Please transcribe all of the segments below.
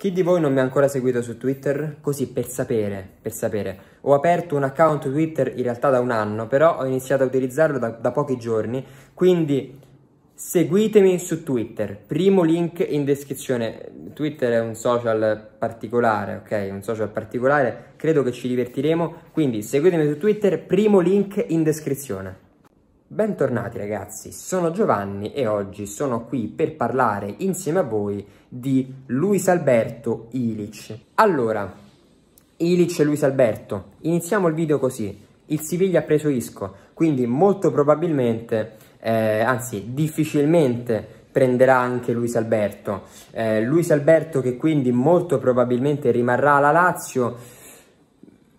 Chi di voi non mi ha ancora seguito su Twitter? Così per sapere, per sapere. Ho aperto un account Twitter in realtà da un anno, però ho iniziato a utilizzarlo da, da pochi giorni, quindi seguitemi su Twitter, primo link in descrizione. Twitter è un social particolare, ok? Un social particolare, credo che ci divertiremo, quindi seguitemi su Twitter, primo link in descrizione. Bentornati ragazzi, sono Giovanni e oggi sono qui per parlare insieme a voi di Luis Alberto Ilic. Allora, Ilic e Luis Alberto, iniziamo il video così. Il Siviglia ha preso Isco, quindi molto probabilmente, eh, anzi difficilmente prenderà anche Luis Alberto. Eh, Luis Alberto che quindi molto probabilmente rimarrà alla Lazio.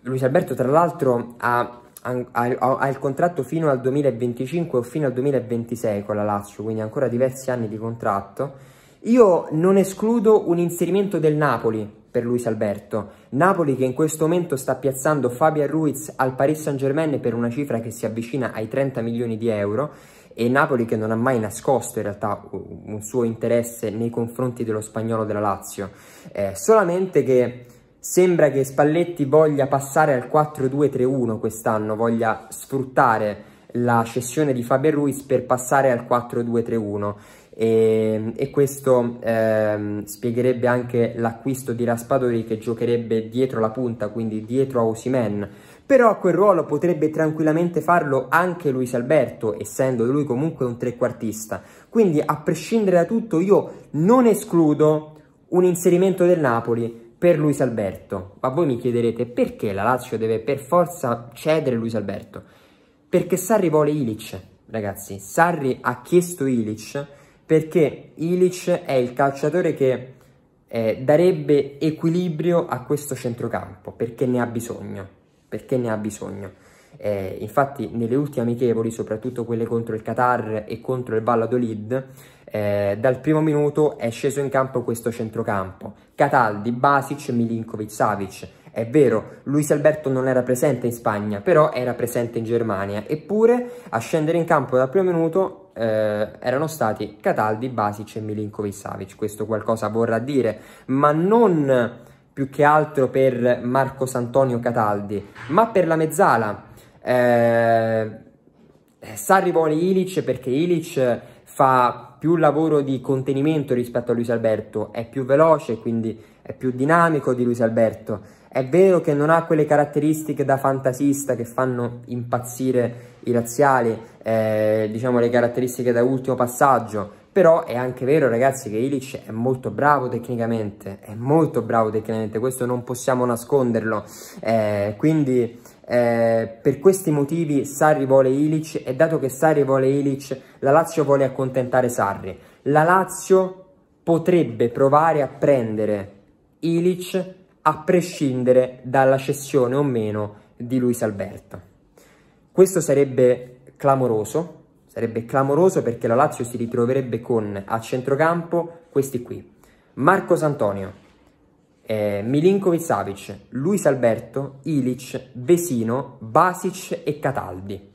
Luis Alberto tra l'altro ha ha il contratto fino al 2025 o fino al 2026 con la Lazio, quindi ancora diversi anni di contratto. Io non escludo un inserimento del Napoli per Luis Alberto. Napoli che in questo momento sta piazzando Fabian Ruiz al Paris Saint Germain per una cifra che si avvicina ai 30 milioni di euro e Napoli che non ha mai nascosto in realtà un suo interesse nei confronti dello spagnolo della Lazio. Eh, solamente che Sembra che Spalletti voglia passare al 4-2-3-1 quest'anno, voglia sfruttare la cessione di Faber Ruiz per passare al 4-2-3-1 e, ehm, e, questo eh, spiegherebbe anche l'acquisto di Raspadori che giocherebbe dietro la punta, quindi dietro a Osimen. Però a quel ruolo potrebbe tranquillamente farlo anche Luis Alberto, essendo lui comunque un trequartista. Quindi a prescindere da tutto io non escludo un inserimento del Napoli per Luis Alberto. Ma voi mi chiederete perché la Lazio deve per forza cedere Luis Alberto? Perché Sarri vuole Ilic, ragazzi. Sarri ha chiesto Ilic perché Ilic è il calciatore che eh, darebbe equilibrio a questo centrocampo, perché ne ha bisogno, perché ne ha bisogno. Eh, infatti nelle ultime amichevoli, soprattutto quelle contro il Qatar e contro il Valladolid, eh, dal primo minuto è sceso in campo questo centrocampo. Cataldi, Basic, Milinkovic, Savic. È vero, Luis Alberto non era presente in Spagna, però era presente in Germania. Eppure a scendere in campo dal primo minuto eh, erano stati Cataldi, Basic e Milinkovic Savic. Questo qualcosa vorrà dire, ma non più che altro per Marco Santonio Cataldi, ma per la mezzala eh, eh Sarri vuole Ilic perché Ilic fa più lavoro di contenimento rispetto a Luis Alberto, è più veloce, quindi è più dinamico di Luis Alberto. È vero che non ha quelle caratteristiche da fantasista che fanno impazzire i razziali, eh, diciamo le caratteristiche da ultimo passaggio, però è anche vero ragazzi che Ilic è molto bravo tecnicamente, è molto bravo tecnicamente, questo non possiamo nasconderlo, eh, quindi eh, per questi motivi Sarri vuole Ilic e dato che Sarri vuole Ilic la Lazio vuole accontentare Sarri. La Lazio potrebbe provare a prendere Ilic a prescindere dalla cessione o meno di Luis Alberto. Questo sarebbe clamoroso Sarebbe clamoroso perché la Lazio si ritroverebbe con a centrocampo questi qui. Marcos Antonio, eh, Milinkovic Savic, Luis Alberto, Ilic, Vesino, Basic e Cataldi.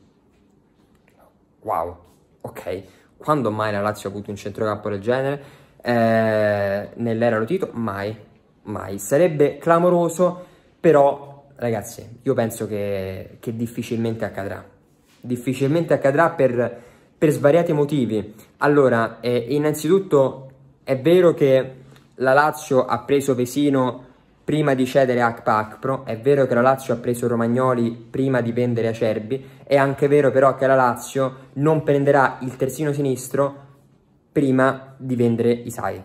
Wow, ok. Quando mai la Lazio ha avuto un centrocampo del genere? Eh, nell'era Lotito? Mai, mai. Sarebbe clamoroso, però ragazzi, io penso che, che difficilmente accadrà difficilmente accadrà per, per svariati motivi. Allora, eh, innanzitutto è vero che la Lazio ha preso Vesino prima di cedere a Pro, è vero che la Lazio ha preso Romagnoli prima di vendere Acerbi, è anche vero però che la Lazio non prenderà il terzino sinistro prima di vendere Isai.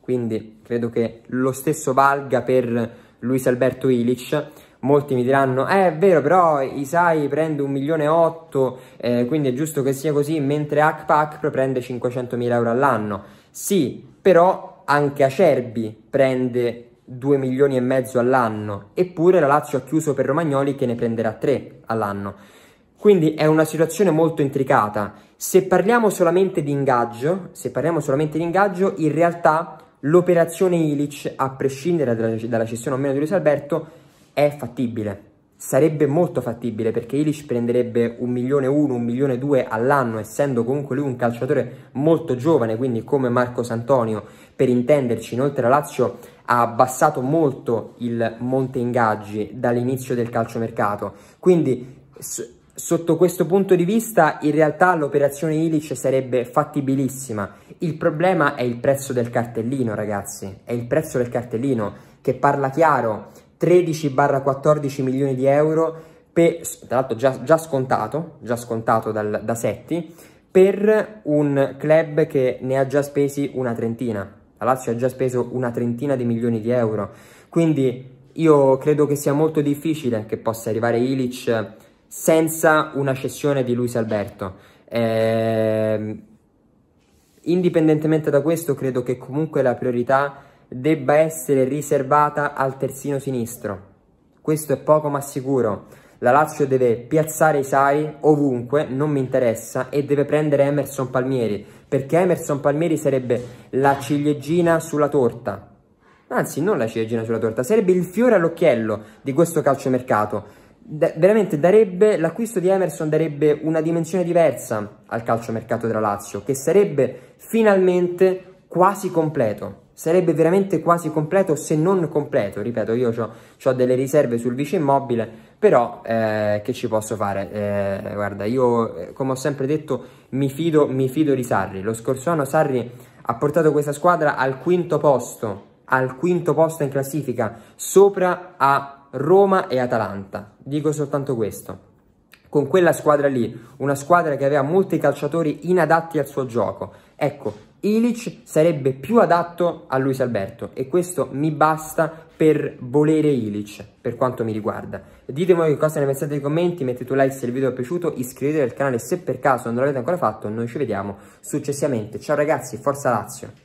Quindi credo che lo stesso valga per Luis Alberto Ilic, molti mi diranno eh, è vero però Isai prende 1 milione e 8 eh, quindi è giusto che sia così mentre Akpak prende 500 mila euro all'anno sì però anche Acerbi prende 2 milioni e mezzo all'anno eppure la Lazio ha chiuso per Romagnoli che ne prenderà 3 all'anno quindi è una situazione molto intricata se parliamo solamente di ingaggio se parliamo solamente di ingaggio in realtà l'operazione Ilic a prescindere dalla, dalla cessione o meno di Luis Alberto è fattibile. Sarebbe molto fattibile perché Ilic prenderebbe un milione uno, un milione e due all'anno, essendo comunque lui un calciatore molto giovane, quindi come Marco Santonio, per intenderci. Inoltre la Lazio ha abbassato molto il monte ingaggi dall'inizio del calciomercato, quindi sotto questo punto di vista in realtà l'operazione Ilic sarebbe fattibilissima. Il problema è il prezzo del cartellino, ragazzi, è il prezzo del cartellino che parla chiaro 13-14 milioni di euro, per, tra l'altro già, già, scontato, già scontato dal, da Setti, per un club che ne ha già spesi una trentina. La Lazio ha già speso una trentina di milioni di euro, quindi io credo che sia molto difficile che possa arrivare Ilic senza una cessione di Luis Alberto. Eh, indipendentemente da questo, credo che comunque la priorità debba essere riservata al terzino sinistro. Questo è poco ma sicuro. La Lazio deve piazzare Isai ovunque, non mi interessa, e deve prendere Emerson Palmieri, perché Emerson Palmieri sarebbe la ciliegina sulla torta. Anzi, non la ciliegina sulla torta, sarebbe il fiore all'occhiello di questo calciomercato. Da veramente darebbe, l'acquisto di Emerson darebbe una dimensione diversa al calciomercato della Lazio, che sarebbe finalmente quasi completo sarebbe veramente quasi completo se non completo, ripeto io ho, ho delle riserve sul vice immobile, però eh, che ci posso fare? Eh, guarda, io eh, come ho sempre detto mi fido, mi fido di Sarri, lo scorso anno Sarri ha portato questa squadra al quinto posto, al quinto posto in classifica, sopra a Roma e Atalanta, dico soltanto questo con quella squadra lì, una squadra che aveva molti calciatori inadatti al suo gioco. Ecco, Ilic sarebbe più adatto a Luis Alberto e questo mi basta per volere Ilic per quanto mi riguarda. Ditemi che cosa ne pensate nei commenti, mettete un like se il video vi è piaciuto, iscrivetevi al canale se per caso non l'avete ancora fatto, noi ci vediamo successivamente. Ciao ragazzi, forza Lazio!